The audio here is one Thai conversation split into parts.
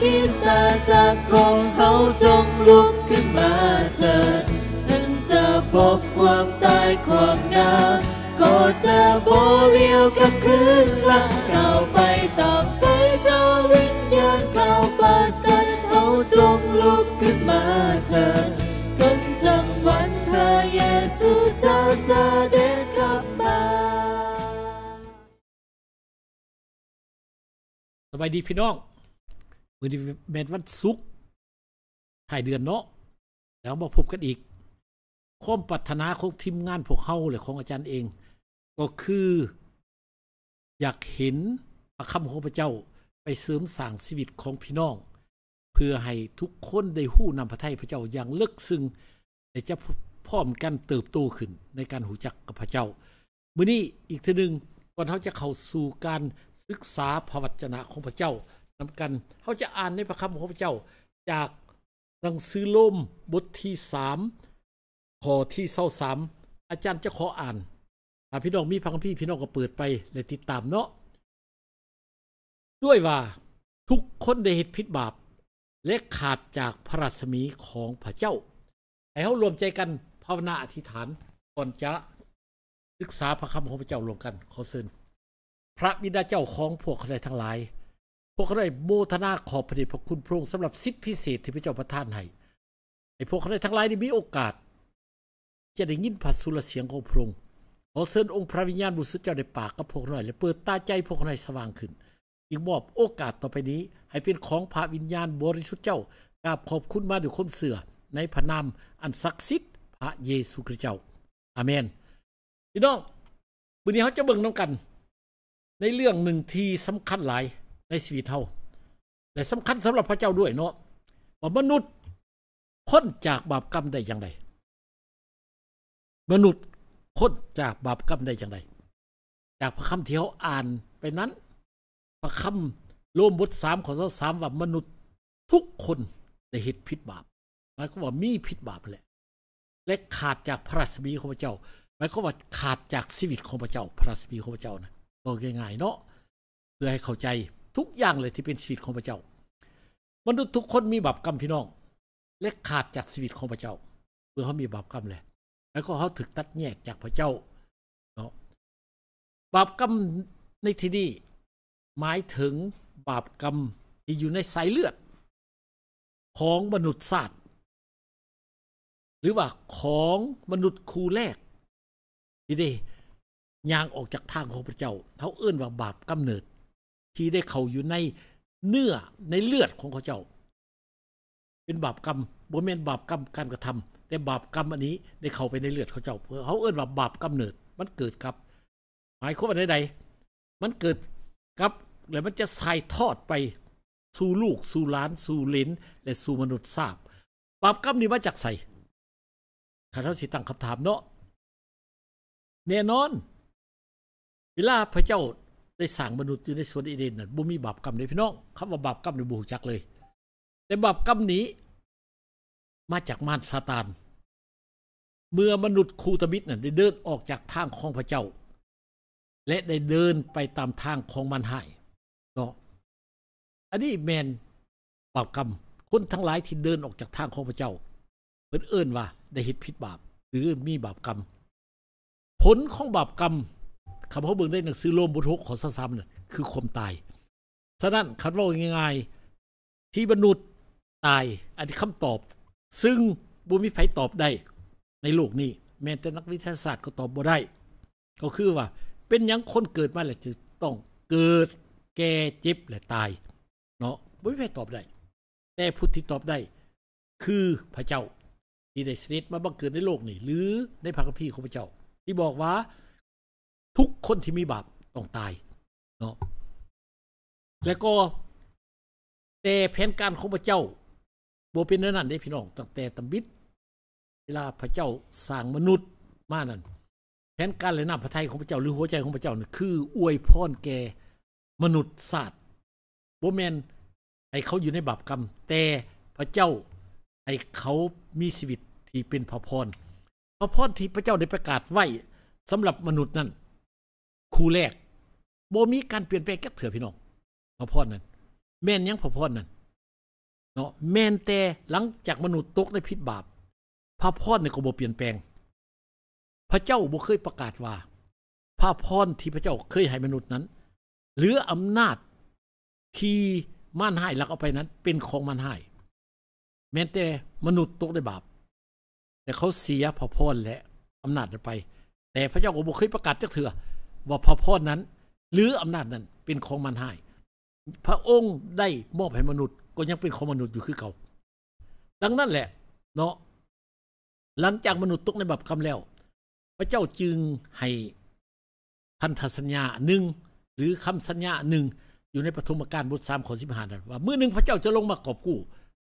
คิสตาจากกองเขาจงลุกขึ้นมาเถิดถึงจะพบความตายความหนาก็จะโบเลียวกับคืนหลังเก่าไปต่อไปเราวิญญาณเก่าปาสันเขาจงลุกขึ้นมาเถิดจนจังวันพระเยซูเจะเสด็จกลับมาสบายดีพี่น้องมือนี้แมนวันซุกถ่ายเดือน เนาะแล้วมาพบ กันอีกข้อมปัาถนา ของทีมงานพวกเฮาเลยของอาจารย์เอง ก็คือ อยากเห็นพระคำของ พระเจ้าไปเสริมสร้างชีวิตของพี่น้องเพื่อให้ทุกคนได้หู้นำพระทยพระเจ้าอย่างลึกซึ้งและจะพร้อม กันเติบ โต ขึ้นในการหูจักกับพระเจ้า มื้อนี้อีกทีหนึ่งก่อนเขาจะเข้าสู่การศึกษาพระวจนะของพระเจ้านำกัน เขาจะอ่านในพระคัมภีร์ของพระเจ้า จากหนังสือลลมบทที่สามข้อที่เศร้าสาม อาจารย์จะขออ่านถ้าพี่น้องมีพระคัมภีร์พี่น้องก็เปิดไปและติดตามเนาะ ด้วยว่าทุกคนได้เหตุผิดบาปและขาดจากพระรัศมีของพระเจ้า ให้เขารวมใจกันภาวนาอธิษฐานก่อนจะศึกษาพระคำของพระเจ้าลงกัน ขอเชิญพระบิดาเจ้าของพวกใครทั้งหลายพวกเขาได้โมทนาขอบ พระเดชพระคุณ พระองค์สำหรับ สิทธิพิเศษ ที่พระเจ้าประทานให้ไอ้พวกเขาได้ทั้งหลายได้มีโอกาส จะได้ยินผัสสุรเสียงของ พระองค์ขอเชิญ องค์ พระวิญญาณบริสุทธิ์เจ้าในปาก กับ พวกหน่อยและ เปิดตาใจพวกหน่อยสว่างขึ้นอีกมอบ โอกาสต่อไปนี้ ให้เป็นของพระวิญญาณบริสุทธิ์เจ้ากราบขอบคุณมาด้วยความเสื่อในพระนามอันศักดิ์สิทธิ์พระเยซูคริสต์เจ้าอาเมนพี่น้องวันนี้เขาจะเบิ่งน้ำกัน ในเรื่องหนึ่งที่สำคัญหลายในชีวิตเฮาและสำคัญสำหรับพระเจ้าด้วยเนาะว่ามนุษย์พ้นจากบาปกรรมได้อย่างไร มนุษย์พ้นจากบาปกรรมได้อย่างไรจากพระคำที่เขาอ่านไปนั้น พระคำโลมบทสามข้อสามว่ามนุษย์ทุกคนได้เหตุผิดบาปหมายความว่ามีผิดบาปแหละ และขาดจากพระสมีของพระเจ้าหมายความว่าขาดจากชีวิตของพระเจ้า พระสมีของพระเจ้านะบอกง่ายๆเนาะเพื่อให้เข้าใจทุกอย่างเลยที่เป็นชีวิตของพระเจ้า มนุษย์ทุกคนมีบาปกรรมพี่น้อง และขาดจากชีวิตของพระเจ้าเมื่อเขามีบาปกรรมแล้วแล้วก็เขาถึกตัดแยกจากพระเจ้าเนาะบาปกรรมในที่นี้หมายถึงบาปกรรมที่อยู่ในสายเลือด ของมนุษย์ศาสตร์หรือว่าของมนุษย์คูแรกทีดีย่างออกจากทางของพระเจ้าเขาเอื้นว่าบาปกำเนิดที่ได้เข้าอยู่ในเนื้อในเลือดของเขาเจ้า เป็นบาปกรรมบญเมนบาปกรรมการกระทำ แต่บาปกรรมอันนี้ ได้เข้าไปในเลือดเขาเจ้าเพื่อเขาเอื้อนว่าบาปกรรมเนิด มันเกิดกับ หมายความว่าใดๆมันเกิดกับแล้วมันจะส่ายทอดไป สู่ลูก สู่หลาน สู่ลิ้นและสู่มนุษย์ทราบ บาปกรรมนี้มาจากใส่ข้าเจ้าสิตั้งคำถามเนาะแน่นอนเวลาพระเจ้าได้สั่งมนุษย์อยู่ในสวนอีเดนน่นบ่มีบาปกรรมในพี่น้องคำาว่าบาปกรรมในบูฮุจักเลยแต่บาปกรรมนี้ มาจากมารซาตาน เมื่อมนุษย์คูตบิดน่นได้เดินออกจากทางของพระเจ้า และได้เดินไปตามทางของมันห้เนาะอันนี้แมนบาปกรรม คนทั้งหลายที่เดินออกจากทางของพระเจ้าเพิ่นเอิ้นว่า ได้เิ็ดผิดบาปหรือมีบาปกรรม ผลของบาปกรรมคำพูดเบิ่งได้หนังสือโลมบุทุกของสซ้ำเนี่ยคือความตาย ฉะนั้นคำว่าง่าย ๆ ที่มนุษย์ตายอันนี้คำตอบ ซึ่งบุมิไผตอบได้ ในโลกนี้แม้แต่นักวิทยาศาสตร์ก็ตอบบ่ได้ ก็คือว่าเป็นยังคนเกิดมาแหละจะต้องเกิดแก่เจ็บและตาย เนาะบุมิไผตอบได้แต่พุทธิตอบได้คือพระเจ้า ที่ได้สนิทมาบังเกิดในโลกนี้หรือในพระคัมภีร์ของพระเจ้า ที่บอกว่าทุกคนที่มีบาปต้องตายเนาะ แล้วก็แต่แผนการของพระเจ้าโบเป็นนั้นได้พี่น้องตั้งแต่ตบิด เวลาพระเจ้าสร้างมนุษย์มานั่นแผนการและน้ำพระทัยของพระเจ้าหรือหัวใจของพระเจ้านี่คืออวยพรแก่มนุษย์ศาสตร์โบแมนให้เขาอยู่ในบาปกรรม แต่พระเจ้า ให้เขามีชีวิตที่เป็นพระพรพระพรที่พระเจ้าได้ประกาศไว้สำหรับมนุษย์นั่นคู่แรกบ่มีการเปลี่ยนแปลงแก่เถื่อพี่น้องพอพอนั่นแม่นยังพอพอนั่นเนาะแม่นแต่หลังจากมนุษย์ตกในพิษบาปพระพรในก็บ่เปลี่ยนแปลง พระเจ้าบ่เคยประกาศว่าพระพรที่พระเจ้าเคยให้มนุษย์นั้น หรืออำนาจที่ม่านห้ลักเอาไปนั้น เป็นของม่นให้ แม้แต่มนุษย์ตกได้บาป แต่เขาเสียพระพรและอำนาจไป แต่พระเจ้าก็บ่เคยประกาศจักเถื่อว่าพระพรนั้นหรืออำนาจนั้นเป็นของมันให้ พระองค์ได้มอบให้มนุษย์ ก็ยังเป็นของมนุษย์อยู่คือเขาดังนั้นแหละเนาะหลังจากมนุษย์ตกในบาปกรรมแล้ว พระเจ้าจึงให้พันธสัญญาหนึ่งหรือคำสัญญาหนึ่งอยู่ในปฐมกาลบทสามข้อสิบห้านั้นว่าเมื่อหนึ่งพระเจ้าจะลงมากอบกู้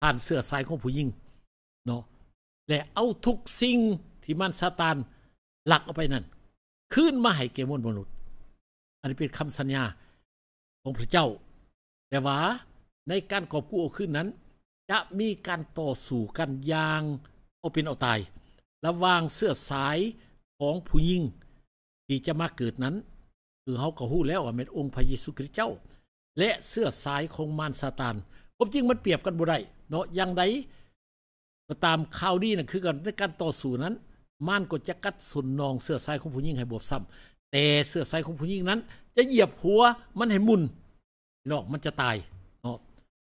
ผ่านเสื้อสายของผู้ยิ่งเนาะและเอาทุกสิ่งที่มันซาตานหลักเอาไปนั่นขึ้นมาให้เกมวมนุษย์ อันนี้เป็นคำสัญญาของพระเจ้า แต่ว่าในการกอบกู้ขึ้นนั้น จะมีการต่อสู้กัน อย่างเอาเป็นเอาตายระวางเสื้อสายของผู้หญิงที่จะมาเกิดนั้น คือเขากระหู้แล้วว่าเป็นองค์พระเยซูคริสต์เจ้า และเสื้อสายของมารซาตานผมจริงมันเปรียบกันบ่ได้เนาะยังไดก็ตามข่าวดีนะ่ะคือกันในการต่อสู้นั้นม่าน ก็จะกัดสุนนองเสื้อไซของผู้หญิงให้บวบซ้ำแต่เสื้อไซของผู้หญิงนั้น จะเหยียบหัวมันให้มุนนอกมันจะตายเนาะ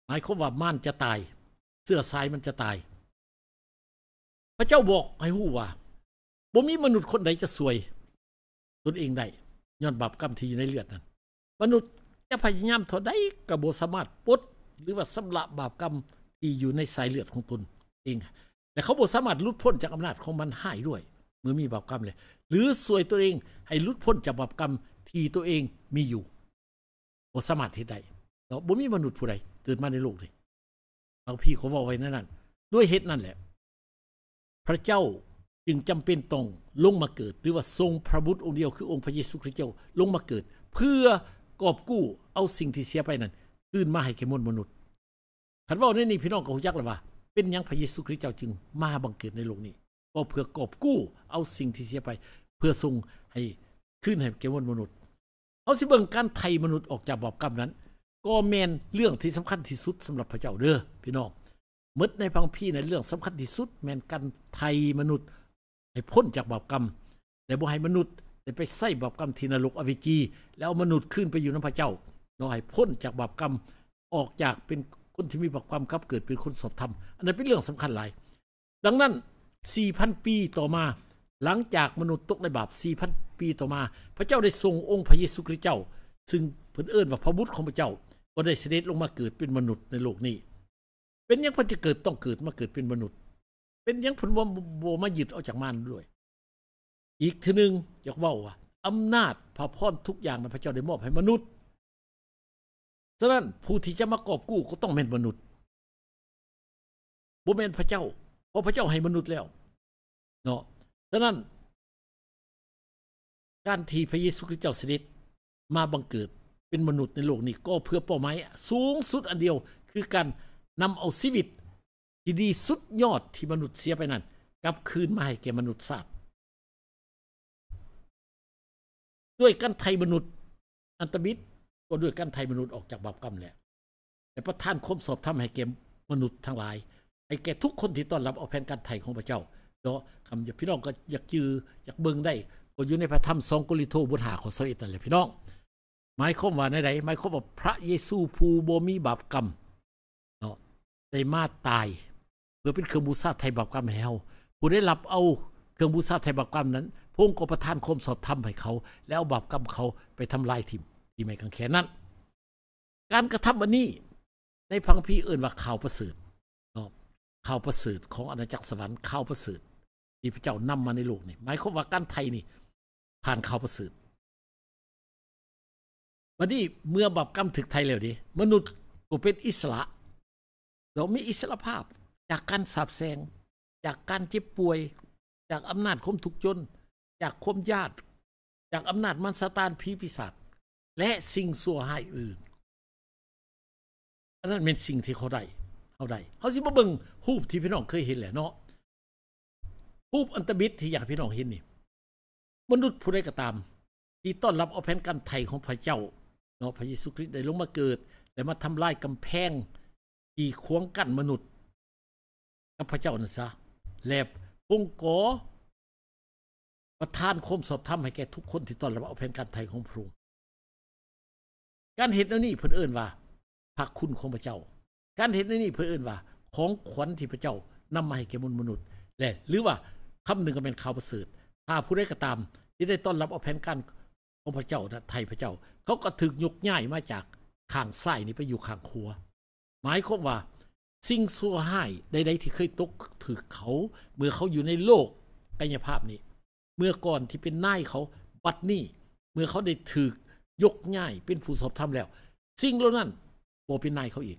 หมายความว่าม่านจะตาย เสื้อไซมันจะตาย พระเจ้าบอก ให้หู้ว่าบ่มีมนุษย์คนใดจะสวยตนเองได้ย้อนบาปกรรมที่ อยู่ในเลือดนั้น มนุษย์จะพยายามเท่าใดกระโบสามารถปดหรือว่าสำลัะบาปกรรมที่อยู่ในสายเลือดของตนเองแต่เขาบอสามารถลุดพ้นจากอำนาจของมันหายด้วย เมื่อมีบาปกรรมเลยหรือสวยตัวเองให้ลุดพ้นจากบาปกรรมที่ตัวเองมีอยู่บอสามารถที่ใดเราบ่มีมนุษย์ผู้ใดเกิดมาในโลกเลยเอาพี่เขาบอกไว้นั่นนั่นด้วยเหตุนั่นแหละพระเจ้าจึงจำเป็นต้องลงมาเกิด หรือว่าทรงพระบุตรองค์เดียวคือองค์พระเยซูคริสต์เจ้า ลงมาเกิด เพื่อกอบกู้เอาสิ่งที่เสียไปนั้นคืนมาให้แก่มมนุษย์ขันว่าในนี้พี่น้องก็หูยักเลยว่าเป็นยังพระเยซูคริสต์เจ้าจึงมาบังเกิดในโลกนี้ก็เพื่อกอบกู้เอาสิ่งที่เสียไปเพื่อทรงให้ขึ้นให้แกนมนุษย์ เอาสิเบิ่งการไทยมนุษย์ออกจากบาปกรรมนั้น ก็แมนเรื่องที่สำคัญที่สุดสำหรับพระเจ้าเด้อพี่น้องมดในพังพี่ในเรื่องสำคัญที่สุด แมนการไทยมนุษย์ ให้พ้นจากบาปกรรมแต่บ่ให้มนุษย์ได้ไปใส่บาปกรรมที่นรกอวิจี แล้วมนุษย์ขึ้นไปอยู่น้ำพระเจ้าเราให้พ้นจากบาปกรรมออกจากเป็นคนที่มีบักความคับเกิดเป็นคนสอบธรรม อันนั้นเป็นเรื่องสำคัญหลาย ดังนั้น4,000 ปีต่อมา หลังจากมนุษย์ตกในบาป4,000 ปีต่อมา พระเจ้าได้ทรง องค์ พระเยซูคริสต์เจ้า ซึ่งเพิ่นเอิ้นว่าพระบุตรของพระเจ้า ก็ได้เสด็จลงมาเกิดเป็นมนุษย์ในโลกนี้ เป็นยังพันจะเกิดต้องเกิดมาเกิดเป็นมนุษย์ เป็นยังพันว่าโบมาหยิดออกจากมานด้วย อีกทีหนึ่งอยากว่าว่าอำนาจพระพรทุกอย่างนพระเจ้าได้มอบให้มนุษย์ฉะนั้นผู้ที่จะมากอบกู้ก็ ต้องเป็นมนุษย์บ่เป็นพระเจ้า เพราะพระเจ้าให้มนุษย์แล้วเนาะฉะนั้น การที่พระเยซูคริสต์เจ้าสนิทมาบังเกิดเป็นมนุษย์ในโลกนี้ ก็เพื่อเป้าหมายสูงสุดอันเดียวคือการนำเอาชีวิต ที่ดีสุดยอดที่มนุษย์ เสียไปนั้นกลับคืนมาให้แก่มนุษย์สัรว์ ด้วยกันไทยมนุษย์อันตบิดก็ด้วยการไทยมนุษย์ออกจากบาปกรรมแหละ แต่ประท่านคมสอบทำให้เกมมนุษย์ทั้งหลายไอ้แก่ทุกคนที่ต้อนรับเอาแผนการไทยของพระเจ้าเนาะคำอยาพี่น้องก็อยากยืออยากเบิ่งได้ ก็อยู่ในพระธรรมสองกลิโทบุตรหาของสวิตนั่นแหละพี่น้องหมายความว่าในไหนหมายความว่าพระเยซูผู้บ่มีบาปกรรมเนาะได้มาตาย เพื่อเป็นเครื่องบูชาไทยบาปกรรมให้เฮาผู้ได้รับเอาเครื่องบูชาไทยบาปกรรมนั้นพงก็ประทานคมสอบทำให้เขา แล้วบาปกรรมเขาไปทำลายทิมที่ไม่ขังแขนนั้น การกระทำอันนี้ ในพังพีเอื่นว่าข่าวประเสริฐข่าวประเสริฐของอาณาจักรสวรรค์ข่าวประเสริฐที่พระเจ้านำมาในโลก นี่ หมายความว่าการไทยนี่ผ่านข่าวประเสริฐวันนี้เมื่อบับกรรมถึกไทยแล้วดิมนุษย์ก็เป็นอิสระ เรา มีอิสระภาพ จากการสาบแซงจากการเจ็บป่วย จากอำนาจคมทุกจน จากคมญาติ จากอำนาจมันสตานผีปีศาจและสิ่งสัวหายอื่น อันนั้นเป็นสิ่งที่เขาได้เขาได้เขาสิบาเบิ่งรูปที่พี่น้องเคยเห็นแหละเนาะรูปอันตบิดที่อยากพี่น้องเห็นนี่มนุษย์ผู้ใดก็ตาม ที่ต้อนรับเอาแผ่นกันไทยของพระเจ้าเนาะพระเยซูคริสต์ได้ลงมาเกิด และมาทำลายกำแพงที่ขวงกั้นมนุษย์ กับพระเจ้านั่นซะแลบองค์กอประทานคมสอบธรรมให้แก่ทุกคน ที่ต้อนรับเอาแผ่นกันไทยของพระองค์การเห็นนั่นนี่เพิ่นเอิ้นว่าพระคุณ ของพระเจ้า การเห็นนั่นนี่เพิ่นเอิ้นว่า ของขวัญที่พระเจ้านำมาให้แก่มนุษย์ และ หรือว่าคำนึงก็เป็นข่าวประเสริฐถ้าผู้ใดก็ตามที่ได้ต้อนรับเอาแผนการของพระเจ้านะไทยพระเจ้า เขาก็ถึกยกย่ายมาจากข้างซ้ายนี่ไปอยู่ข้างขวหมายความว่าสิ่งซัวให้ใดๆที่เคยตกถึกเขา เมื่อเขาอยู่ในโลกกายภาพนี้ เมื่อก่อนที่เป็นนายเขาบัดนี้เมื่อเขาได้ถึกยกง่ายเป็นผู้สอบทำแล้วสิ่งเหล่านั้นโบเป็นนายเขาอีก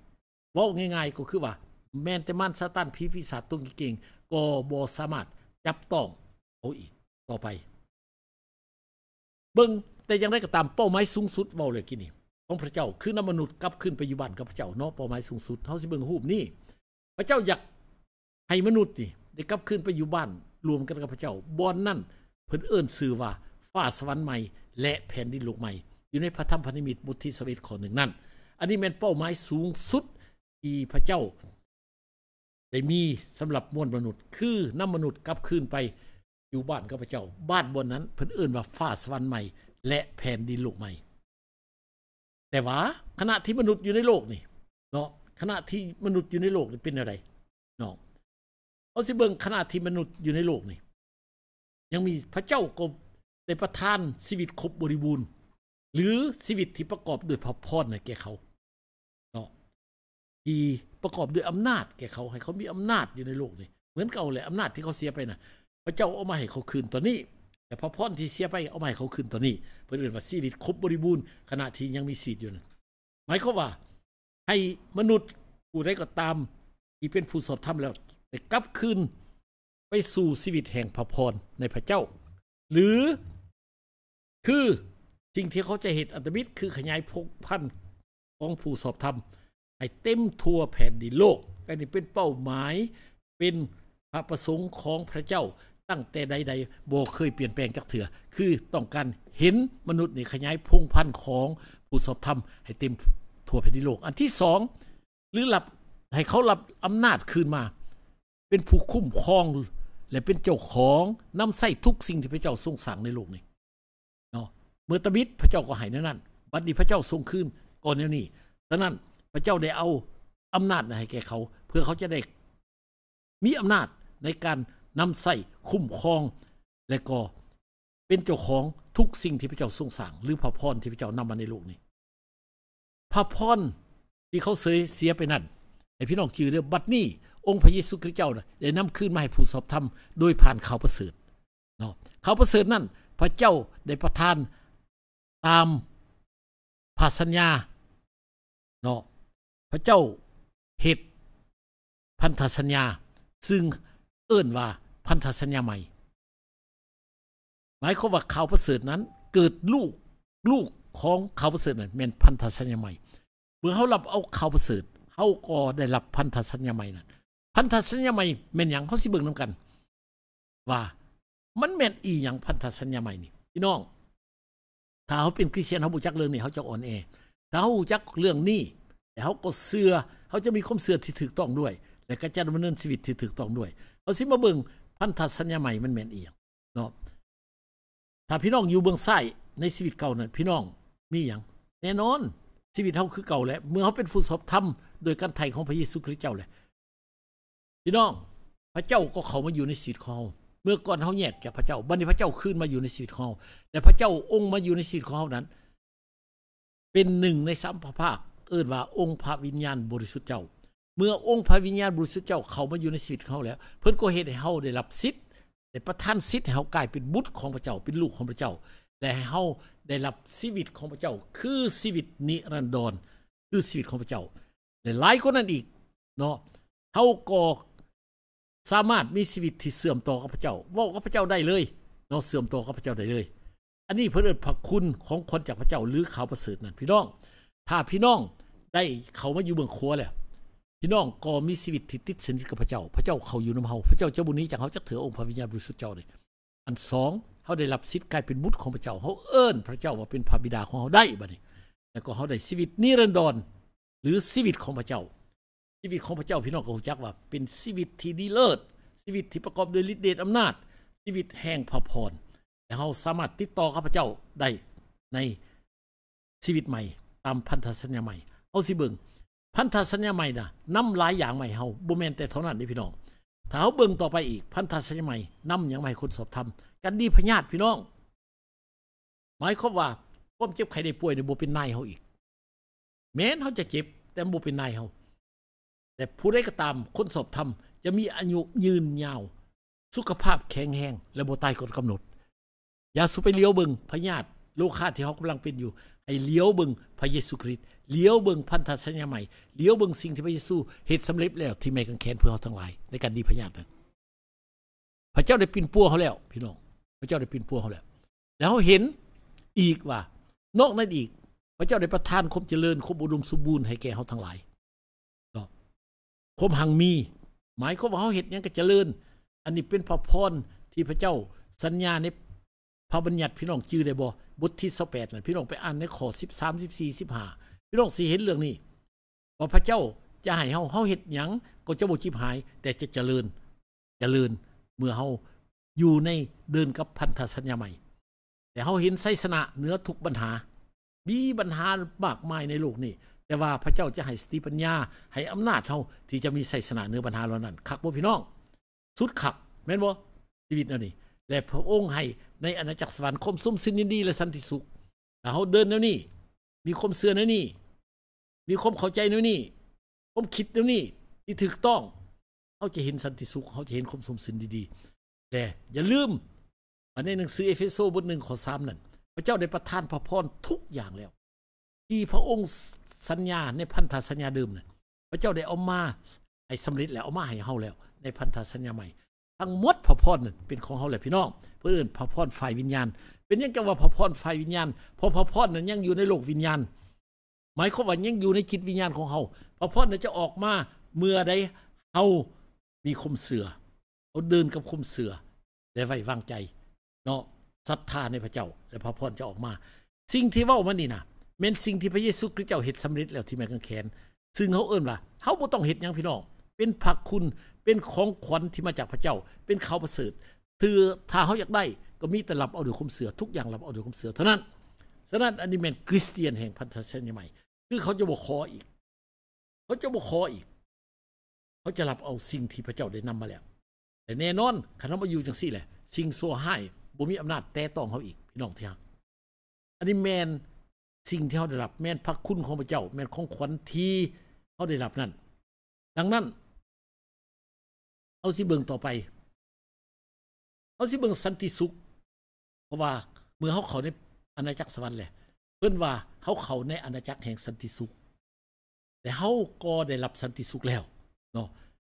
ว่าง่ายๆก็คือว่า แมนเตมันซาตันพีพิศาจตุงเก่งก็บ่สามารถ จับต้อง เขาอีกต่อไป เบิ้งแต่ยังได้ก็ตาม เป้าหมายสูงสุดเวาเลยกินนี่ของพระเจ้า คือนมนุษย์กลับขึ้นไปอยู่บ้านกับพระเจ้า เนาะเป้าหมายสูงสุดเ่าสิเบิ้งหูบนี่พระเจ้าอยากให้มนุษย์นี่ได้กลับขึ้นไปอยู่บ้านรวมกันกับพระเจ้า บอนนั่นเพิ่นเอิ้นซื่อว่าฟ้าสวรรค์ใหม่ และแผ่นดินโลกใหม่อยู่ในพระธรรมพันธมิตรบุตรที่สวิตคนหนึ่งนั่น อันนี้เป็นเป้าหมายสูงสุดที่พระเจ้าได้มีสำหรับมวลมนุษย์คือน้ามนุษย์กลับคืนไปอยู่บ้านกับพระเจ้า บ้านบนนั้นเพิ่นเอื่นว่าฟ้าสวรรค์ใหม่ และแผ่นดินโลกใหม่ แต่ว่าขณะที่มนุษย์อยู่ในโลกนี่เนาะขณะที่มนุษย์อยู่ในโลกนี่เป็นอะไรเนาะเอาสิเบิ่งขณะที่มนุษย์อยู่ในโลกนี่ ยังมีพระเจ้าก็ได้ประทานชีวิตครบบริบูรณ์หรือชีวิตที่ประกอบด้วยพระพรนแก่เขาเนาะที่ประกอบด้วยอำนาจแก่เขา ให้เขามีอำนาจอยู่ในโลกนี่เหมือนเก่าแหละอำนาจที่เขาเสียไปนะพระเจ้าเอามาให้เขาคืนตอนนี้ แต่พระพรที่เสียไปเอามาให้เขาคืนตอนนี้เพื่อเรียนว่าชีวิตครบบริบูรณ์ขณะที่ยังมีชีวิตอยู่นะหมายความว่า ให้มนุษย์ผู้ใดก็ตามที่เป็นผู้สอบธรรมแล้วไต่กลับคืนไปสู่ชีวิตแห่งพระพรในพระเจ้า หรือ คือสิ่งที่เขาจะเห็นอัตมิตคือขยายพกพันธ์ของผู้สอบธรรม ให้เต็มทั่วแผ่นดินโลกอันนี้เป็นเป้าหมายเป็นพระประสงค์ของพระเจ้าตั้งแต่ใดๆโบเคยเปลี่ยนแปลงจากเถื่อคือต้องการเห็นมนุษย์นี่ขยายพงพันธุ์ของผู้สอบธรรม ให้เต็มทั่วแผ่นดินโลก อันที่สองหรือหลับให้เขาหลับอำนาจคืนมา เป็นผู้คุ้มครองและเป็นเจ้าของนำใส่ทุกสิ่งที่พระเจ้าทรงสั่งในโลกนี้เมื่อตบิดพระเจ้าก็หหยนั่นนั่น บัดนี้พระเจ้าทรงคืนก่อนนี้ดังนั้นพระเจ้าได้เอาอำนาจให้แก่เขา เพื่อเขาจะได้มีอำนาจในการนำใส่คุ้มครอง และก็เป็นเจ้าของทุกสิ่งที่พระเจ้าทรงสั่งหรือพระพรที่พระเจ้านำมาในโลกนี้พระพรที่เขาเสยเสียไปนั่นไอพี่น้องจือเรื่องบัดนี้ องค์พระเยซูคริสต์เจ้าได้นำขึ้นมาให้ผู้สอบธรรมโดยผ่านเขาประเสริฐเนาะเขาประเสริฐนั่นพระเจ้าได้ประทานตามพันสัญญาเนาะพระเจ้าเหตุพันธสัญญา ซึ่งเอื้นว่าพันธสัญญาใหม่หมายความว่าข่าวประเสริฐนั้น เกิดลูกลูกของข่าวประเสริฐนั้นเป็นพันธสัญญาใหม่เมื่อเขารับเอาข่าวประเสริฐเขาก็ได้รับพันธสัญญาใหม่นั้นพันธสัญญาใหม่เป็นอย่างเขาสิเบิ่งน้ากัน ว่ามันเป็นอีอย่างพันธสัญญาใหม่นี่พี่น้องถ้าเขาเป็นคริสเตียนเขาบูจักเรื่องนี้เขาจะอ่อนแอถ้าเขาบูจักเรื่องนี้แต่เขาก็เสือเขาจะมีความเสือที่ถูกต้องด้วย และก็จะดำเนินชีวิตที่ถูกต้องด้วยเอาสิมาเบิ่งพันธสัญญาใหม่มันแม่นเอียงเนาะ ถ้าพี่น้องอยู่เบื้องใต้ในชีวิตเก่านั้นพี่น้องมีอย่างแน่นอน ชีวิตเขาคือเก่าแหละ เมื่อเขาเป็นผู้สอบธรรมโดยการไถ่ของพระเยซูคริสต์เจ้าแหละพี่น้องพระเจ้าก็เขามาอยู่ในชีวิตธิ์เขาเมื่อก่อนเขาแยกจากพระเจ้า บัดนี้พระเจ้าขึ้นมาอยู่ในชีวิตของเขา แต่พระเจ้าองค์มาอยู่ในชีวิตของเขานั้น เป็นหนึ่งในสามพระภาค เอิ้นว่าองค์พระวิญญาณบริสุทธิ์เจ้า เมื่อองค์พระวิญญาณบริสุทธิ์เจ้าเขามาอยู่ในชีวิตเขาแล้ว เพื่อนก็เห็ดให้เขาได้รับสิทธิ์ได้ประทานสิทธิ์ให้เขากลายเป็นบุตรของพระเจ้า เป็นลูกของพระเจ้าและให้เขาได้รับชีวิตของพระเจ้า คือชีวิตนิรันดรคือชีวิตของพระเจ้าและหลายคนนั้นอีกเนาะเขากสามารถมีชีวิตที่เสื่อมต่อข้าพเจ้าว่าข้าพเจ้าได้เลยเนาะเสื่อมต่อข้าพเจ้าได้เลย อันนี้เพื่อเอิพระคุณของคนจากพระเจ้าหรือเขาประเสริฐนั่นพี่น้องถ้าพี่น้องได้เขามาอยู่เมืองครัวแล้วพี่น้องก็มีชีวิตที่ติดสนิทกับพระเจ้า พระเจ้าเขาอยู่น้ำเฮาพระเจ้าเจ้าบุญนี้จากเขาจะเถือองค์พระวิญญาณบริสุทธิ์เจ้าเลยอันสองเขาได้รับสิทธิ์กลายเป็นบุตรของพระเจ้าเขาเอิ้นพระเจ้าว่าเป็นพระบิดาของเขาได้บัดนี้แล้วก็เขาได้ชีวิตนิรันดรหรือชีวิตของพระเจ้าชีวิตของพระเจ้าพี่น้องก็รู้จักว่าเป็นชีวิตที่ดีเลิศ ชีวิตที่ประกอบด้วยฤทธิ์เดชอำนาจ ชีวิตแห่งพระพรและเราสามารถติดต่อข้าพเจ้าได้ในชีวิตใหม่ ตามพันธสัญญาใหม่เอาสิเบิง พันธสัญญาใหม่นะนำหลายอย่างใหม่เฮาบ่แม่นแต่เท่านั้นนี่พี่น้อง ถ้าเฮาเบิ่งต่อไปอีก พันธสัญญาใหม่นำอย่างใหม่คนสอบทำกันดีพญาติพี่น้อง หมายความว่าความเจ็บไข้ได้ป่วยเนี่ยบ่เป็นนายเฮาอีก แม้นเฮาจะเจ็บแต่บ่เป็นนายเฮาแต่ผู้ใดก็ตามคนสอบทำจะมีอายุยืนยาว สุขภาพแข็งแรงและบ่ตายกฎกำหนด อย่าสุไปเลี้ยวเบิงพญาติโลคาที่เขากำลังเป็นอยู่ให้เลี้ยวเบิงพระเยซูคริสต์เลี้ยวเบิงพันธสัญญาใหม่เลี้ยวเบิงสิ่งที่พระเยซูเหตุสำเร็จแล้ว ที่ไม่กังแขนเพื่อเขาทั้งหลาย ในการดีพญาตินั้นพระเจ้าได้ปินปัวเขาแล้ว พี่น้อง พระเจ้าได้ปินปัวเขาแล้วแล้วเขาเห็นอีกว่า นอกนั้นอีก พระเจ้าได้ประทานครบเจริญครบอุดมสมบูรณ์ให้แก่เขาทั้งหลายคมหังมีหมายความว่าเขาเห็นยังก็เจริญอันนี้เป็นพระพรที่พระเจ้าสัญญาในพระบัญญัติพี่น้องจื้อได้บ่บทที่สิบแปดนั่นพี่น้องไปอ่านในข้อสิบสามสิบสี่สิบห้าพี่น้องส่เห็นเรื่องนี้ว่าพระเจ้าจะให้เฮาเฮาเห็ดหยังก็จะบ่ชิบหาย แต่จะเจริญเจริญเมื่อเฮาอยู่ในเดินกับพันธสัญญาใหม่แต่เฮาเห็นไสสนะเหนือทุกปัญหา มีปัญหามากมายในโลกนี้แต่ว่าพระเจ้าจะให้สติปัญญา ให้อำนาจเท่าที่จะมีไสยสนะเนื้อปัญหาเหล่านั้นคักบ่พี่น้อง สุดขักแม่นบ่ชีวิตนั่นนี่และพระองค์ให้ในอาณาจักรสวรรค์คมสุ่มสินยินดีและสันติสุขเฮาเดินแนวนี้ มีความเสื่อแนวนี้ มีความเข้าใจแนวนี้ความคิดแนวนี้ที่ถูกต้องเขาจะเห็นสันติสุขเขาจะเห็นคมสมสมสินดีๆ แต่อย่าลืมมาในหนังสือเอเฟซโซบทหนึ่งข้อสามนั่นพระเจ้าได้ประทานพระพรทุกอย่างแล้ว ที่พระองค์สัญญาในพันธสัญญาเดิมเนี่ยพระเจ้าได้เอามาไอ้สมฤทธิ์แล้วเอามาให้เฮาแล้วในพันธสัญญาใหม่ทั้งหมดพระพรนี่ยเป็นของเฮาแหละพี่น้องเพื่ออื่นพระพรฝ่ายวิญญาณเป็นยังับว่าพระพรฝ่ายวิญญาณเพราะพระพรนั้นยังอยู่ในโลกวิญญาณหมายความว่ายังอยู่ในจิตวิญญาณของเฮาพระพรนั้นจะออกมาเมื่อใดเฮามีคมเสือเอาเดินกับคมเสือและไว้วางใจ เนาะศรัทธาในพระเจ้าและพระพรจะออกมา สิ่งที่ว่ามันนี่นะแม่นสิ่งที่พระเยซูคริสต์เจ้าเฮ็ดสำเร็จ แล้วที่แมงกางแขน ซึ่งเขาเอิ้นว่าเฮาบ่ต้องเฮ็ดหยังพี่น้อง เป็นผักคุณ เป็นของขวัญที่มาจากพระเจ้า เป็นขาวประเสริฐคือถ้าเขาอยากได้ก็มีแต่รับเอาด้วยคมเสือทุกอย่างรับเอาด้วยคมเสือเท่านั้นฉะนั้นอันนี้แม่นคริสเตียนแห่งพันธสัญญาใหม่ คือเขาจะบ่ขออีก เขาจะบ่ขออีก เขาจะรับเอาสิ่งที่พระเจ้าได้นำมาแล้ว แต่แน่นอนคันเฮาบ่อยู่จังซี่ แหละ สิ่ง่ใหายบ่มีอำนาจแต่ต้องเฮาอีกพี่น้องที่ฮักอันนี้แม่นสิ่งที่เขาได้รับแม่นพระคุณของพระเจ้า แม่นของขวัญที่เขาได้รับนั่น ดังนั้น เอาสิเบิงต่อไปเอาสิเบิงสันติสุขเพราะว่าเมื่อเขาเขาในอาณาจักรสวรรค์แหละ เพื่อนว่าเขาเขาในอาณาจักรแห่งสันติสุขแต่เขาก็ได้รับสันติสุขแล้วเนาะ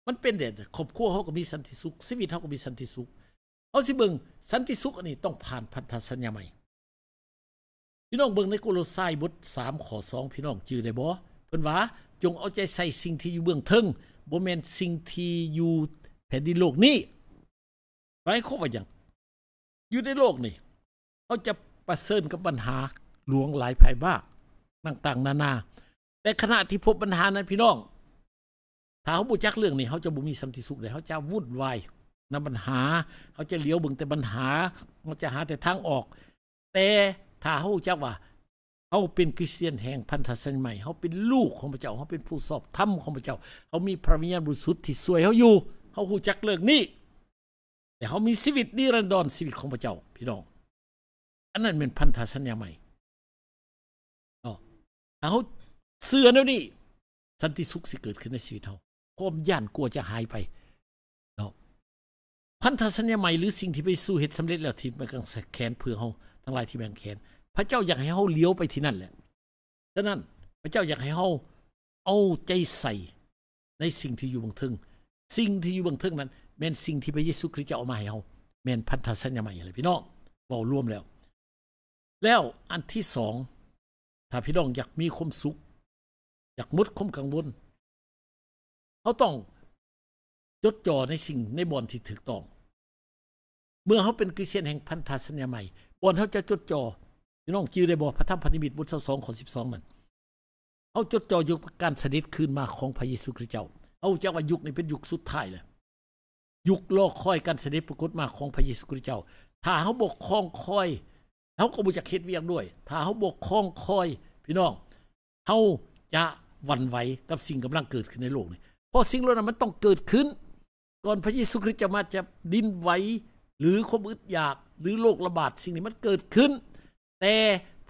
มันเป็นเด็ดครอบครัวเขาก็มีสันติสุขชีวิตเขาก็มีสันติสุขเอาสิเบิงสันติสุขอันนี้ต้องผ่านพันธสัญญาใหม่พี่น้องเบิ่งในโกโลไซบทสามข้อสองพี่น้องจือได้บ่เพิ่นว่าจงเอาใจใส่สิ่งที่อยู่เบื้องเทิงบ่แม่นสิ่งที่อยู่แผ่นดินโลกนี้หมายครบว่าหยังอยู่ในโลกนี่เขาจะประเสริญกับปัญหา หลวงหลายภายบ้าต่างๆ นานา แต่ขณะที่พบปัญหานั้นพี่น้องถ้าเขาบูจักเรื่องนี้เขาจะบ่มีสันติสุขเลยเขาจะวุ่นวายนำปัญหาเขาจะเลี้ยวเบ่งแต่ปัญหาเขาจะหาแต่ทางออก แต่ถ้าเขาจักว่าเขาเป็นคริสเตียนแห่งพันธสัญญาใหม่เขาเป็นลูกของพระเจ้า เขาเป็นผู้สอบธรรมของพระเจ้าเขามีพระวิญญาณบริสุทธิ์ที่สวยเขาอยู่ เขาหูจักเลิกนี่แต่เขามีชีวิตนิรันดรชีวิตของพระเจ้า พี่น้อง อันนั้นเป็นพันธสัญญาใหม่เขาเสื่อแล้วนี่สันติสุขสิเกิดขึ้นในชีวิตเขาความย่านกลัวจะหายไปพันธสัญญาใหม่หรือสิ่งที่ไปสู้เหตุสำเร็จแล้วที่มันกลังแขนเพื่อเขาทั้งหลายที่แบ่งเขนพระเจ้าอยากให้เขาเลี้ยวไปที่นั่นแหละฉะนั้นพระเจ้าอยากให้เขาเอาใจใส่ ในสิ่งที่อยู่บางทึงสิ่งที่อยู่บางทึงนั้น แม่นสิ่งที่พระเยซูคริสต์จะเอามาให้เขาแม่นพันธสัญญาใหม่เลยพี่น้องบอกร่วมแล้ว แล้วอันที่สองถ้าพี่น้องอยากมีความสุขอยากมุดความกังวลเขาต้องจดจ่อในสิ่งในบอลที่ถูกต้อง เมื่อเขาเป็นคริสเตียนแห่งพันธสัญญาใหม่ก่อนเขาจะจดจ่อพี่น้องจีได้บอกพระธรรมพันธมิตรบทสองของสิบสองมันเอาจดจ่อยุคการเสด็จคืนมาของพระเยซูคริสต์เจ้าเอาจะว่ายุคนี้เป็นยุคสุดท้ายเลยยุครอคอยการเสด็จปรากฏมาของพระเยซูคริสต์เจ้า ถ้าเขาบกคล้องคอยเขาก็บุจะกเฮ็ดเวียงด้วย ถ้าเขาบกคล้องคอย พี่น้องเขาจะวันไหวกับสิ่งกำลังเกิดขึ้นในโลกนี้เพราะสิ่งเหล่านั้นมันต้องเกิดขึ้น ก่อนพระเยซูคริสต์จะมาจะดิ้นไหวหรือความอึดอยากหรือโรคระบาด สิ่งนี้มันเกิดขึ้น แต่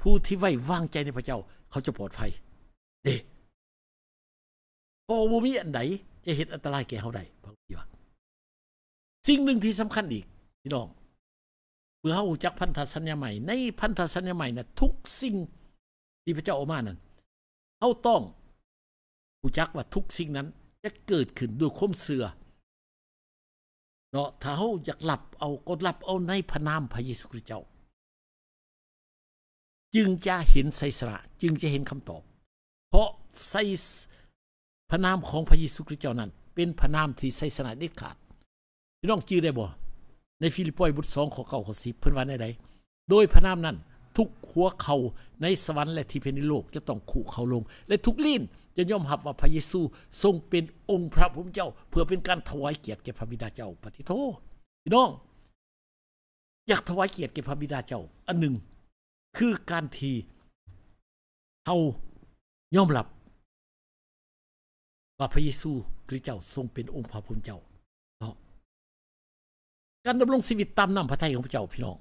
ผู้ที่ไว้วางใจในพระเจ้าเขาจะปลอดภัยเดกพอบ่มีอันใดจะเห็นอันตรายแก่เขาได้พระเจ้าสิ่งหนึ่งที่สำคัญอีกพี่น้องเมื่อเขาจักพันธสัญญาใหม่ ในพันธสัญญาใหม่นะทุกสิ่ง ที่พระเจ้าออกมานั้นเขาต้องผู้จักว่าทุกสิ่งนั้น จะเกิดขึ้นด้วยคมเสื่อเนาะถ้าเขาอยากหลับเอาก็หลับเอาในพระนามพระเยซูคริสต์เจ้า จึงจะเห็นไสยสระจึงจะเห็นคำตอบ เพราะไสพระนามของพระเยซูคริสต์เจ้านั้น เป็นพระนามที่ไสยสระเด็ดขาดพี่น้องจืได้บ่ในฟิลิปปีบทสองข้อเก้าข้อสิบเพื่อนว่าในใดโดยพระนามนั้นทุกหัวเขาในสวรรค์และที่เป็นในโลกจะต้องขู่เขาลง และทุกลิ้นจะย่อมหับว่าพระเยซูทรงเป็นองค์พระผู้เจ้า เพื่อเป็นการถวายเกียรติแก่พระบิดาเจ้า ปฏิโทพี่น้องอยากถวายเกียรติแก่พระบิดาเจ้า อันหนึ่ง คือการทีเฮาย่อมรับ ว่าพระเยซูคริสต์เจ้าทรงเป็นองค์พระผู้เจ้าการดำรงชีวิตตามน้ำพระทัยของพระเจ้าพี่น้อง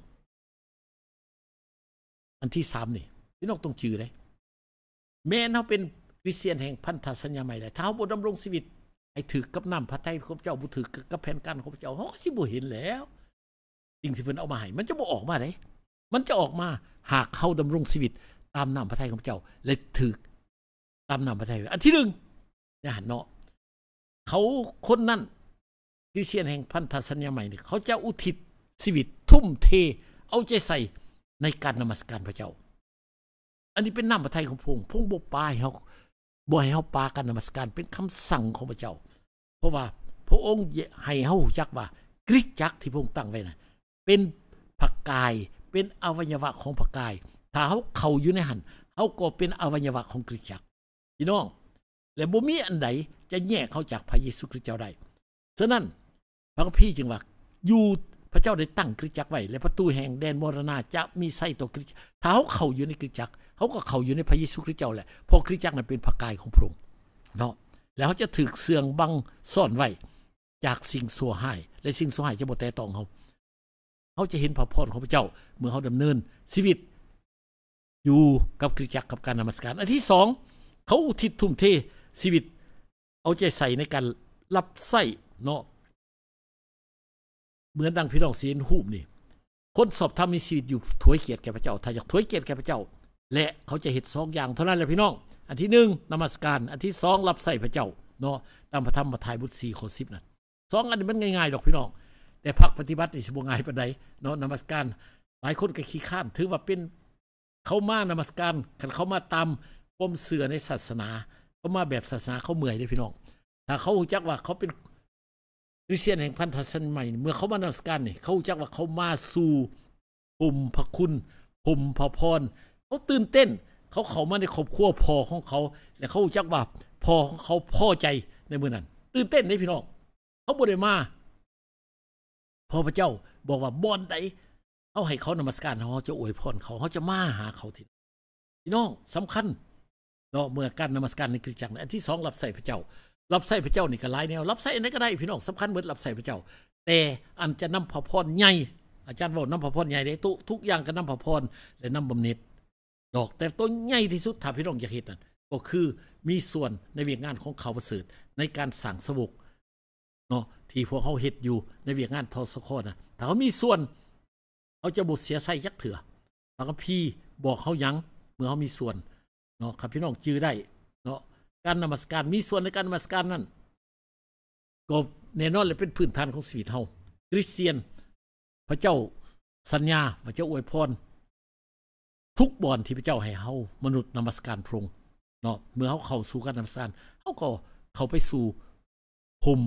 อันที่สามนี่พี่น้องต้องจือเลยแม้เขาเป็นวิเศียนแห่งพันธสัญญาใหม่เลยท้าวบุดำรงชีวิตไอ้ถือกับน้ำพระไทยของเจ้าบุถือกับแผ่นกันของเจ้าเฮาสิบ่เห็นแล้วสิ่งที่เพิ่นเอามาให้มันจะบ่ออกมาได้มันจะออกมาหากเฮาดำรงชีวิต ตามน้ำพระทยของเจ้าและถือตามน้ำพระทย อันที่หนึ่งอย่หันเนาะเขาคนนั้นวิเศียนแห่งพันธสัญญาใหม่เนี่ยเขาจะอุทิศชีวิต ทุ่มเท เอาใจใส่ในการนมัสการพระเจ้า อันนี้เป็นน้ำพระทัยของพงพงบปายเขาบ่ให้เฮาปากันนมัสการเป็นคำสั่งของพระเจ้า เพราะว่าพระองค์ให้เฮาฮู้จักว่าคริสตจักรที่พระองค์ตั้งไว้นะ่ะเป็นผักกายเป็นอวัยวะของผักกายถ้าเฮาเข้าอยู่ในหันเฮาก็เป็นอวัยวะของคริสตจักรพี่น้อง และบ่มีอันใดจะแยกเขาจากพระเยซูคริสต์เจ้าได้ฉะนั้นพระพี่จึงว่าอยู่พระเจ้าได้ตั้งคริสตจักรไว้และประตูแห่งแดนมรณะจะมีไส้ต่อคริสต์ถ้าเขาเข้าอยู่ในคริสตจักรเขาก็เขาอยู่ในพระเยซูคริสต์เจ้าแหละเพราะคริสต์จักรนั้นเป็นพระกาย ของพระองค์เนาะ แล้วเขาจะถือเสื่อง บังซ่อนไว้จากสิ่งสัวหายและสิ่งสัวหายจะบดแต่ต้องเขา เขาจะเห็นพระพรของพระเจ้า เมื่อเขาดำเนินชีวิต อยู่กับคริสตจักรกับการนมัสการ อันที่สองเขาอุทิศทุ่มเทชีวิต เอาใจใส่ในการรับใส่เนาะ เหมือนดังพี่น้องเสียนหูมนี่ คนสอบทำมีชีวิตอยู่ ถวยเกียรติแก่พระเจ้า ถ้าอยากถวยเกียรติแก่พระเจ้าและเขาจะเห็ดสองอย่างเท่านั้นแหละพี่น้องอันที่หนึ่งนมัสการ อันที่สองรับใส่พระเจ้าเนาะ ตามพระธรรมทายบุตรสี่ข้อสิบนั่นสองอันนี้มันง่ายๆดอกพี่น้อง แต่พักปฏิบัติอิสบงายประเดเนาะนมัสการ หลายคนก็ขี้ข้าน ถือว่าเป็นเขามานมัสการขันเขามาตามปมเสือในศาสนา เขามาแบบศาสนาเขาเมื่อยได้พี่น้องถ้าเขาจักว่าเขาเป็นคริสเตียนแห่งพันธสัญญาใหม่ เมื่อเขามานมัสการเนี่ยเขาจักว่าเขามาสู่กุ่มพระคุณกุ่มพระพรเขาตื่นเต้นเขาเขามาในครอบครัวพ่อของเขา แล่เขาจักว่าพ่อของเขาพ่อใจในมือนั้นตื่นเต้นเลยพี่น้องเขาบ่ได้มาพ่อพระเจ้า บอกว่าบอนใดเขาให้เขานมัสการเขาจะอวยพรเขาเขาจะมาหาเขาทีพี่น้องสำคัญเนาะเมื่อการนมัสการในคริสตจักรอันที่สองรับใส่พระเจ้า รับใส่พระเจ้านี่ก็หลายแนวรับใส่ไหนก็ได้ พี่น้องสำคัญเมือนรับใส่พระเจ้า แต่อันจะนำพระพรใหญ่อาจารย์บอกนำพระพรใหญ่ได้ทุกทุกอย่างก็นำพระพรและนำบำเหน็จดอกแต่ต้นใหญ่ที่สุดถ้าพี่น้องอยากเห็นนั่นก็คือมีส่วนในเวียงงานของเขาประเสริฐในการสั่งสวกเนาะที่พวกเขาเห็ดอยู่ในเวียงงานทอสโอนะแต่เขามีส่วนเขาจะบุเสียไส้ยักเถื่อพระพี่บอกเขายังเมื่อเขามีส่วนเนาะครับพี่น้องจื้อได้ เนาะการนมัสการมีส่วนในการนมัสการนั่นก็แน่นอนเลยเป็นพื้นฐานของสีเทาคริสเตียน พระเจ้าสัญญาพระเจ้าอวยพรทุกบอลที่พระเจ้าให้เฮามนุษย์นมัสการพรุงเนาะเมื่อเขาเข้าสู่การนมัสการเขาก็เข้าไปสู่ห่ม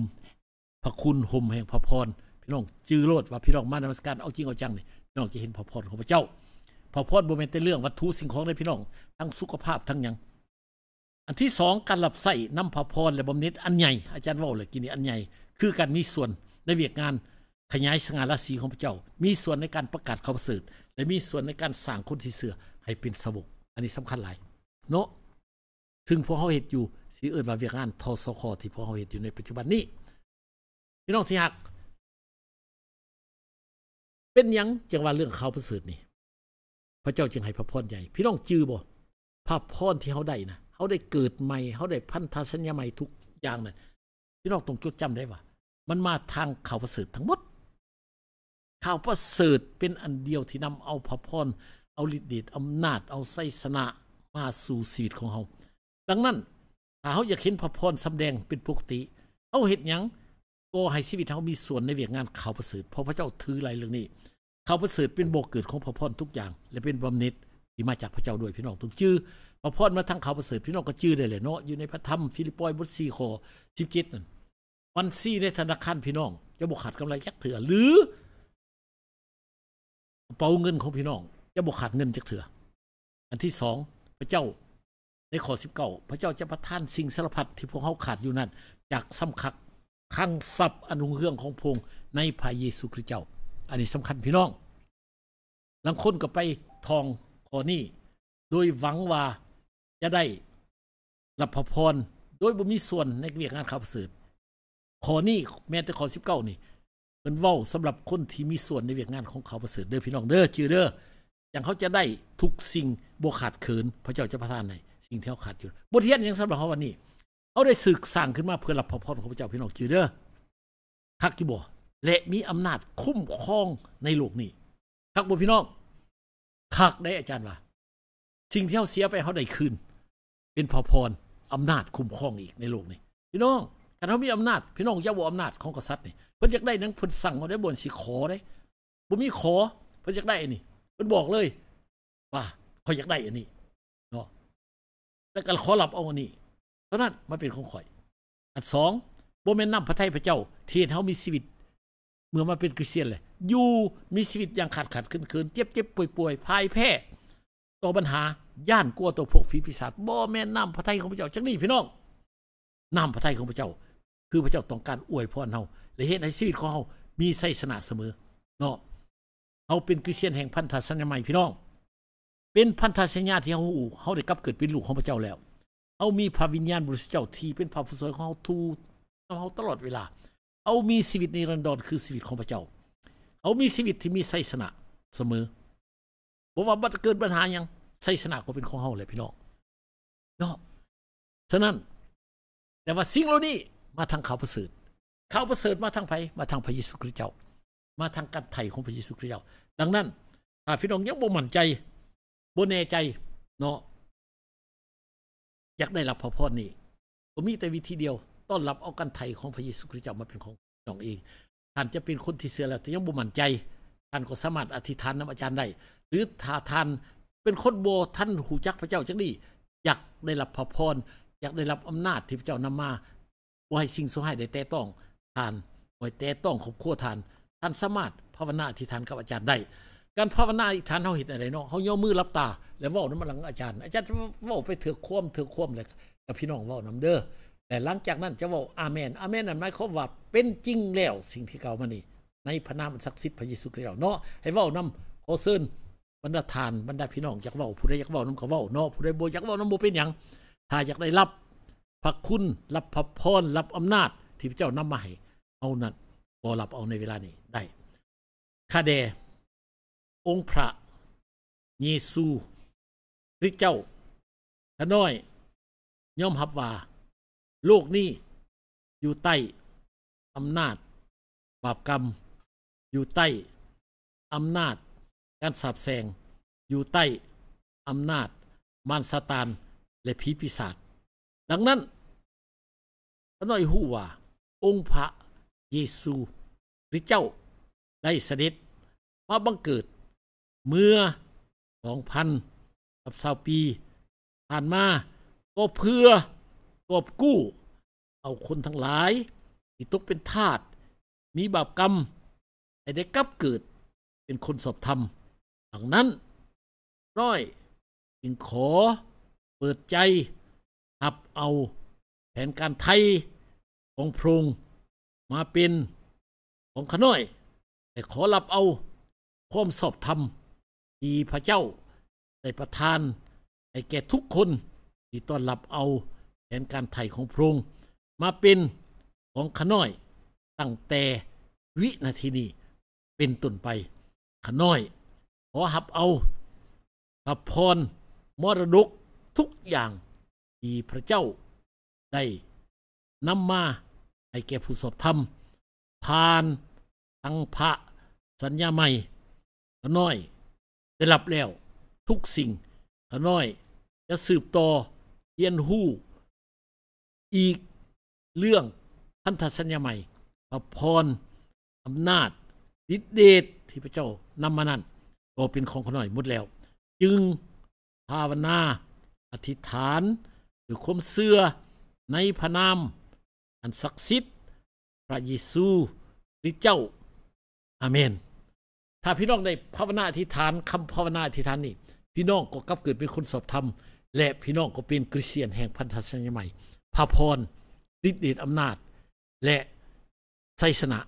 พระคุณห่มแห่งพระพรพี่น้อง จื้อโลดว่าพี่น้องมานมัสการเอาจริงเอาจังนี่พี่น้องจะเห็นพระพรของพระเจ้าพระพรบ่แม่นแต่เรื่องวัตถุสิ่งของได้พี่น้อง ทั้งสุขภาพทั้งยังอันที่สองการหลับใส่น้ำพระพรและบำเน็จอันใหญ่อาจารย์ว่าเลยกินนี่อันใหญ่ คือการมีส่วนในเวียกงานขยายสง่าราศีของพระเจ้า มีส่วนในการประกาศข่าวประเสริฐและมีส่วนในการสร้างคนที่เสือให้เป็นสวกอันนี้สำคัญหลายเนาะซึ่งพวกเขาเห็นอยู่สีเอิญว่าเวียงานทศคที่พวกเขาเห็นอยู่ในปัจจุบันนี้ พี่น้องที่หักเป็นยังจังว่าเรื่องข่าวประเสริฐนี่ พระเจ้าจึงให้พระพรใหญ่ พี่น้องจือบ่พระพรที่เขาได้นะเขาได้เกิดใหม่เขาได้พันธสัญญาใหม่ทุกอย่างนั่นพี่น้องต้องจดจำได้ว่า มันมาทางข่าวประเสริฐทั้งหมดข่าวประเสริฐเป็นอันเดียวที่นำเอาพระพรเอาฤทธิ์เดชอำนาจเอาไสยชนะมาสู่ชีวิตของเฮาดังนั้นถ้าเฮาอยากเห็นพระพรสำแดงเป็นปกติเฮาเฮ็ดหยังก็ให้ชีวิตเฮามีส่วนในเวียกงานข่าวประเสริฐเพราะพระเจ้าถือไรเรื่องนี้ข่าวประเสริฐเป็นบ่เกิดของพระพรทุกอย่าง และเป็นบำเหน็จที่มาจากพระเจ้าด้วยพี่น้องทุกชื่อพระพรมาทั้งข่าวประเสริฐพี่น้องก็ชื่อได้เลยเนาะอยู่ในพระธรรมฟิลิปปอยบท4ข้อ17นั่นวันซี่ในธนาคารพี่น้องจะบ่ขาดกำไรยักเถื่อหรือเป๋าเงินของพี่น้อง จะบกขาดเงินจากเถื่ออันที่สองพระเจ้าในข้อสิบเก้าพระเจ้าจะประทานสิ่งสารพัดที่พวกเขาขาดอยู่นั้น จากสำคักข้งทรัพย์อันรุ่งเรืองของพงในพระเยซูคริสต์เจ้า อันนี้สำคัญพี่น้องหลังคนก็ไปทองขอนี่โดยหวังว่าจะได้รับพระพรโดยบ่มีส่วนในเวียกงานข่าวสื่อขอนี่แม้แต่ขอสิบเก้านี่เป็นว่าสำหรับคนที่มีส่วนในเวียกงานของเขาประเสริฐเด้อพี่น้องเด้อจือเด้ออย่างเขาจะได้ทุกสิ่งบ่ขาดเขิน พระเจ้าจะประทานในสิ่งที่เขาขาดอยู่ บทเรียนยังสำหรับเขาวันนี้เขาได้สึกสร้างขึ้นมาเพื่อรับพระพรของพระเจ้าพี่น้องจือเด้อคักกี่บ่และมีอำนาจคุ้มครองในโลกนี้ คักบ่พี่น้องคักได้อาจารย์ว่า สิ่งที่เขาเสียไปเขาได้คืนเป็นพระพรอำนาจคุ้มครองอีกในโลกนี้ พี่น้องการเขามีอำนาจพี่น้องอย่าบ่อำนาจของกษัตริย์นี่พิ่นอยากได้นั่งเพิ่นสั่งเขาได้บ่นสิขอได้บ่มีขอเพิ่นอยากได้อันนี้เพิ่นบอกเลยว่าเขาอยากได้อันนี้เนาะ แล้วก็ขอรับเอาอันนี้ เท่านั้นมาเป็นของข่อย อันสองบ่แม่นนำพระไทยพระเจ้าเทียนเฮามีชีวิต เมื่อมาเป็นคริสเตียนเลย อยู่มีชีวิตอย่างขาดขาดขึ้นๆ เจ็บเจ็บป่วยๆพายแพ้ต่อปัญหา ย่านกลัวตัวพวกผีปีศาจบ่แม่นนำพระไทยของพระเจ้าจังนี้พี่น้องนำพระไทยของพระเจ้า คือพระเจ้าต้องการอวยพรเฮาและเห็ุในชีวิตของเขามีไสนาเสมอ เนาะเขาเป็นคริสเตียนแห่งพันธสัญญาใหม่พี่น้อง เป็นพันธสัญญาที่เขาเขาได้กลับเกิดเป็นลูกของพระเจ้าแล้วเขามีพระวิญญาณบริสุทธิ์เจ้าที่เป็นพระผู้สอนของเขาทูเขาตลอดเวลาเขามีชีวิตในรันดอนคือชีวิตของพระเจ้าเขามีชีวิตที่มีไสนาเสมอบกว่าบัดเกิดปัญหายังไสชนาก็เป็นของเขาแหละพี่น้อง เนาะ ฉะนั้น แต่ว่าสิ่งเหล่านี้มาทางข่าวประเสริฐข่าวประเสริฐมาทางไผมาทางพระเยซูคริสต์เจ้า มาทางการไถ่ของพระเยซูคริสต์เจ้า ดังนั้นถ้าพี่น้องยังบ่มั่นใจบ่แน่ใจ เนาะ อยากได้รับพระพรนี่ก็มีแต่วิธีเดียว ต้อนรับ เอาการไถ่ของพระเยซูคริสต์เจ้ามาเป็นของน้องเอง ท่านจะเป็นคนที่เสื่อแล้วแต่ยังบ่มั่นใจ ท่านก็สามารถอธิษฐานนำอาจารย์ได้ หรือถ้าท่านเป็นคนโบท่านหูจักพระเจ้าจังดีอยากได้รับพระพรอยากได้รับอำนาจที่พระเจ้านำมาว่าให้สิ่งสุหายได้แต่ต้องทานหวยแต่ต้องขบขั้วทาน ท่านสามารถ ภาวนาอธิษฐานกับอาจารย์ได้ การภาวนาอธิษฐานเขาเห็นอะไรเนาะเขาย่อมือรับตาแล้วว่าน้ำมันหลังอาจารย์ อาจารย์ว่าไปเถือกคว่ำเถือกคว่ำเลยกับพี่น้องว่าน้ำเด้อแต่หลังจากนั้นจะว่าอาเมนอาเมนนั่นหมายความว่าเป็นจริงแล้วสิ่งที่เก่ามานี่ ในพระนามศักดิ์สิทธิ์พระเยซูคริสต์เนาะให้ว่าน้ำโอเซินบรรดาทานบรรดาพี่น้องอยากว่าผู้ใดอยากว่าน้ำเขาว่าเนาะผู้ใดโบอยากว่าน้ำโบเป็นอย่างถ้าอยากได้รับพระคุณรับพระพรรับอำนาจที่พระเจ้านำมาให้เอานั่นบอหลับเอาในเวลานี้ได้ คาเดองค์พระ เยซูพริเจ้า ขน้อย ย่อมหับว่า โลกนี้อยู่ใต้อำนาจ บาปกรรม อยู่ใต้อำนาจ การสาบแซงอยู่ใต้อำนาจ มารซาตานและผีปีศาจดังนั้น ขน้อยหูว่า องค์พระเยซูคริสต์เจ้าได้สนิทมาบังเกิด เมื่อสองพันกับสาวปี ผ่านมาก็เพื่อกอบกู้ เอาคนทั้งหลาย ที่ตกเป็นทาสมีบาปกรรม ให้ได้กลับเกิดเป็นคนสอบธรรมดังนั้น ร้อยจึงขอเปิดใจหับเอา แผนการไทย ของพระงค์มาเป็นของขน้อยแต่ขอรับเอาความสอบธรรมที่พระเจ้าได้ประทาน ให้แก่ทุกคนที่ต้อนรับเอาแผนการไถ่ของพระองค์มาเป็นของขน้อยตั้งแต่วินาทีนี้ เป็นต้นไป ขน้อยขอหับเอาพระพรมรดกทุกอย่างที่พระเจ้า ได้นำมาให้แก่ผู้สอบธรรมผ่าน ทั้งพระ สัญญาใหม่ ขน้อย ได้รับแล้ว ทุกสิ่งขน้อยจะสืบต่อเยียนหู้ อีกเรื่องพันธสัญญาใหม่พระพรอำนาจฤทธิเดชที่พระเจ้านำมานั้นก็เป็นของขน้อย หมดแล้ว จึงภาวนา อธิษฐาน หรือคมเสื้อในพระนามอันศักดิ์สิทธิ์พระเยซูคริสต์เจ้าอาเมน ถ้าพี่น้องได้ภาวนาอธิษฐาน คำภาวนาอธิษฐานนี่พี่น้องก็กลับเกิดเป็นคนสอบธรรมและพี่น้องก็เป็นคริสเตียนแห่งพันธสัญญาใหม่พระพรฤทธิ์เดชอำนาจ และไสยชนะ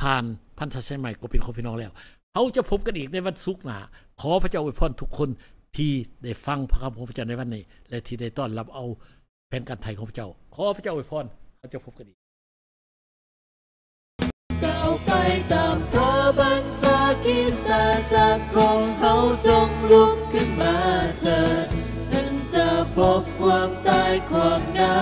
ผ่านพันธสัญญาใหม่ ก็เป็นของพี่น้องแล้วเขาจะพบกันอีกในวันศุกร์หนาขอพระเจ้าอวยพรทุกคนที่ได้ฟังพระคำของพระเจ้าในวันนี้ และที่ได้ต้อนรับเอาแผ่นการไทยของพระเจ้า ขอพระเจ้าอวยพราจะพบกันอีกก้าวไปตามพระบัญชาคิสตาจากของเขาจงลุกขึ้นมาเถิดถึงจะพบความตายควางหนา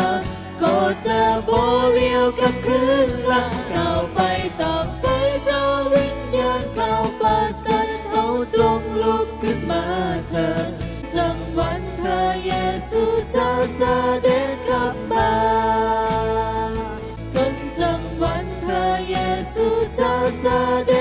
ก็จะโบเลียวกับคืนลังก้าวไปตามไปพระวิญญาณเข้าประสานเขาจงลุกขึ้นมาเถิดจังวันพระเยซูจะเสด็จ sudah the